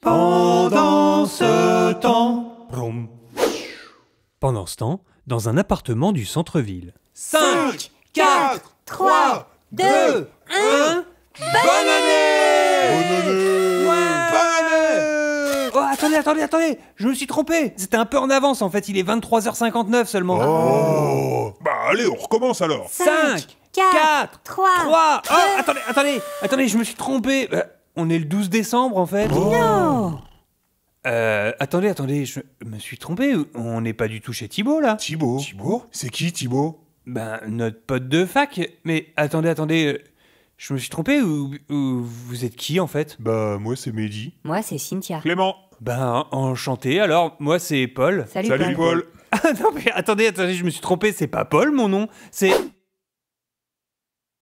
Pendant ce temps. Pendant ce temps, dans un appartement du centre-ville. 5, 4, 3, 2, 1. Bonne année Bonne année, Oh, attendez, attendez, attendez Je me suis trompé C'était un peu en avance en fait, il est 23h59 seulement. Oh. oh Bah allez, on recommence alors 5, 4, 3, attendez, attendez Attendez, je me suis trompé euh, on est le 12 décembre en fait. Oh. Non euh, attendez, attendez, je me suis trompé. On n'est pas du tout chez Thibaut là. Thibaut Thibaut C'est qui Thibaut Ben, notre pote de fac. Mais attendez, attendez, euh, je me suis trompé ou, vous êtes qui en fait Bah, moi c'est Mehdi. Moi c'est Cynthia. Clément Ben, enchanté alors, moi c'est Paul. Salut, Salut Paul. Ah, non, mais attendez, attendez, je me suis trompé, c'est pas Paul mon nom, c'est.